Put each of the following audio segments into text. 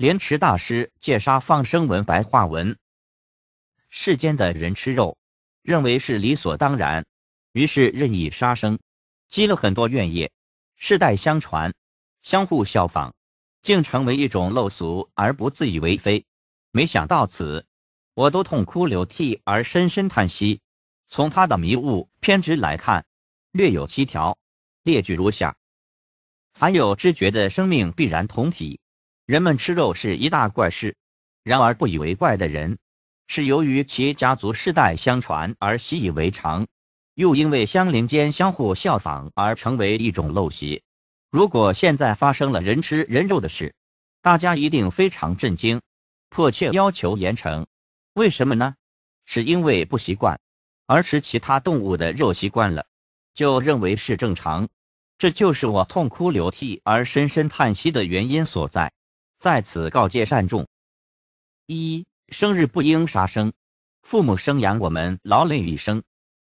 莲池大师《戒杀放生文》白话文：世间的人吃肉，认为是理所当然，于是任意杀生，积了很多怨业，世代相传，相互效仿，竟成为一种陋俗而不自以为非。没想到此，我都痛哭流涕而深深叹息。从他的迷雾偏执来看，略有七条，列举如下：凡有知觉的生命必然同体。人们吃肉是一大怪事，然而不以为怪的人，是由于其家族世代相传而习以为常，又因为乡邻间相互效仿而成为一种陋习。如果现在发生了人吃人肉的事，大家一定非常震惊，迫切要求严惩。为什么呢？是因为不习惯，而吃其他动物的肉习惯了，就认为是正常。这就是我痛哭流涕而深深叹息的原因所在。在此告诫善众：一生日不应杀生。父母生养我们，劳累一生，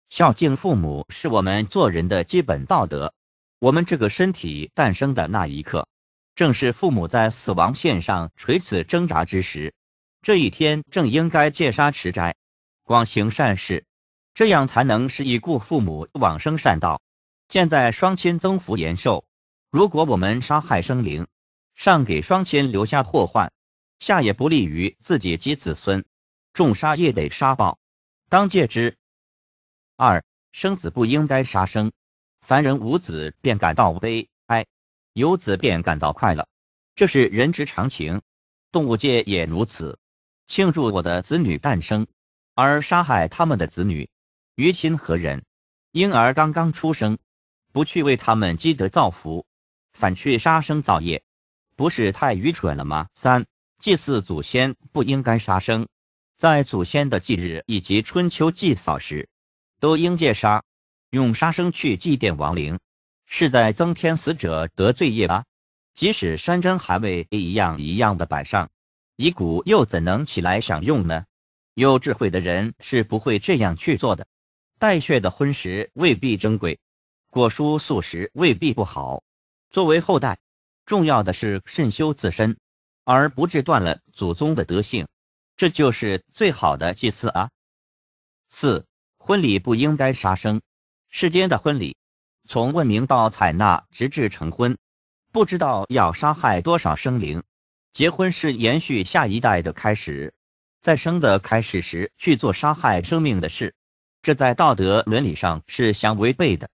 孝敬父母是我们做人的基本道德。我们这个身体诞生的那一刻，正是父母在死亡线上垂死挣扎之时。这一天正应该戒杀持斋，广行善事，这样才能使已故父母往生善道，现在双亲增福延寿。如果我们杀害生灵，上给双亲留下祸患，下也不利于自己及子孙，重杀也得杀报，当戒之。二生子不应该杀生，凡人无子便感到悲哀，有子便感到快乐，这是人之常情，动物界也如此。庆祝我的子女诞生，而杀害他们的子女，于心何忍？婴儿刚刚出生，不去为他们积德造福，反去杀生造业。不是太愚蠢了吗？三、祭祀祖先不应该杀生，在祖先的忌日以及春秋祭扫时，都应戒杀，用杀生去祭奠亡灵，是在增添死者得罪业吧？即使山珍海味一样一样的摆上，遗骨又怎能起来享用呢？有智慧的人是不会这样去做的。带血的荤食未必珍贵，果蔬素食未必不好。作为后代。重要的是慎修自身，而不致断了祖宗的德性，这就是最好的祭祀啊。四，婚礼不应该杀生。世间的婚礼，从问名到采纳，直至成婚，不知道要杀害多少生灵。结婚是延续下一代的开始，在生的开始时去做杀害生命的事，这在道德伦理上是相违背的。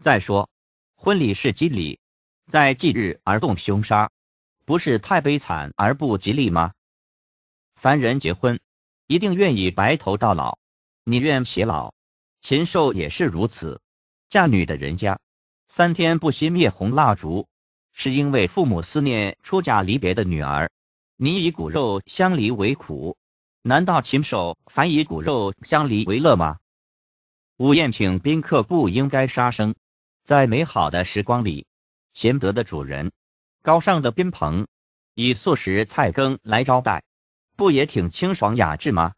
再说，婚礼是吉礼。在忌日而动凶杀，不是太悲惨而不吉利吗？凡人结婚，一定愿意白头到老。你愿偕老，禽兽也是如此。嫁女的人家，三天不惜灭红蜡烛，是因为父母思念出嫁离别的女儿。你以骨肉相离为苦，难道禽兽反以骨肉相离为乐吗？午宴请宾客不应该杀生，在美好的时光里。贤德的主人，高尚的宾朋，以素食菜羹来招待，不也挺清爽雅致吗？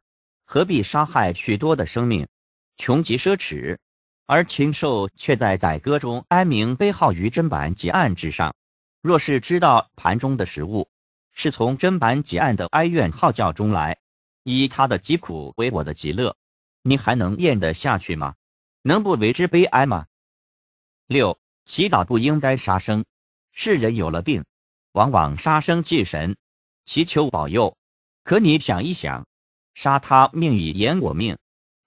何必杀害许多的生命，穷极奢侈，而禽兽却在宰割中哀鸣悲号于砧板几案之上？若是知道盘中的食物是从砧板几案的哀怨号叫中来，以他的疾苦为我的极乐，你还能咽得下去吗？能不为之悲哀吗？六。祈祷不应该杀生。世人有了病，往往杀生祭神，祈求保佑。可你想一想，杀他命以延我命，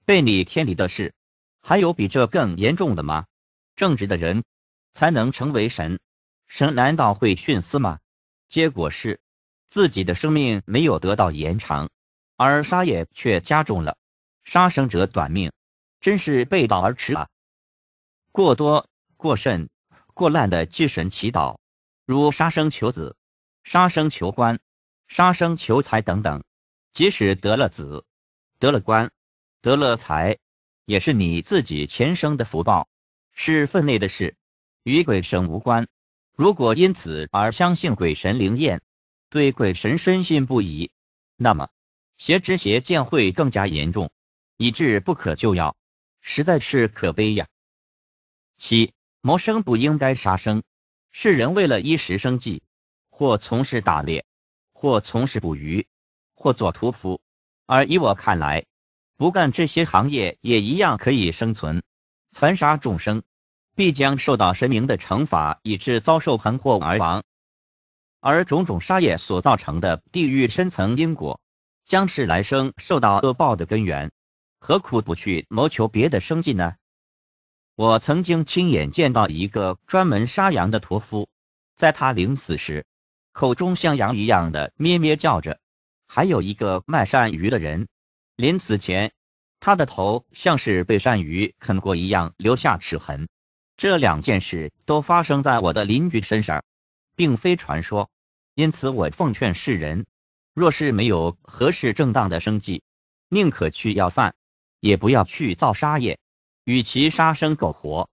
背你天理的事，还有比这更严重的吗？正直的人才能成为神，神难道会徇私吗？结果是自己的生命没有得到延长，而杀业却加重了。杀生者短命，真是背道而驰啊！过多过甚。过滥的祭神祈祷，如杀生求子、杀生求官、杀生求财等等，即使得了子、得了官、得了财，也是你自己前生的福报，是分内的事，与鬼神无关。如果因此而相信鬼神灵验，对鬼神深信不疑，那么邪知邪见会更加严重，以致不可救药，实在是可悲呀。七。谋生不应该杀生，世人为了衣食生计，或从事打猎，或从事捕鱼，或做屠夫。而以我看来，不干这些行业也一样可以生存。残杀众生，必将受到神明的惩罚，以致遭受横祸而亡。而种种杀业所造成的地狱深层因果，将是来生受到恶报的根源。何苦不去谋求别的生计呢？我曾经亲眼见到一个专门杀羊的屠夫，在他临死时，口中像羊一样的咩咩叫着；还有一个卖鳝鱼的人，临死前，他的头像是被鳝鱼啃过一样留下齿痕。这两件事都发生在我的邻居身上，并非传说。因此，我奉劝世人，若是没有合适正当的生计，宁可去要饭，也不要去造杀业。与其杀生苟活，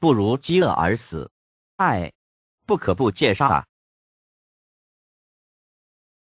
不如饥饿而死。爱，不可不戒杀啊！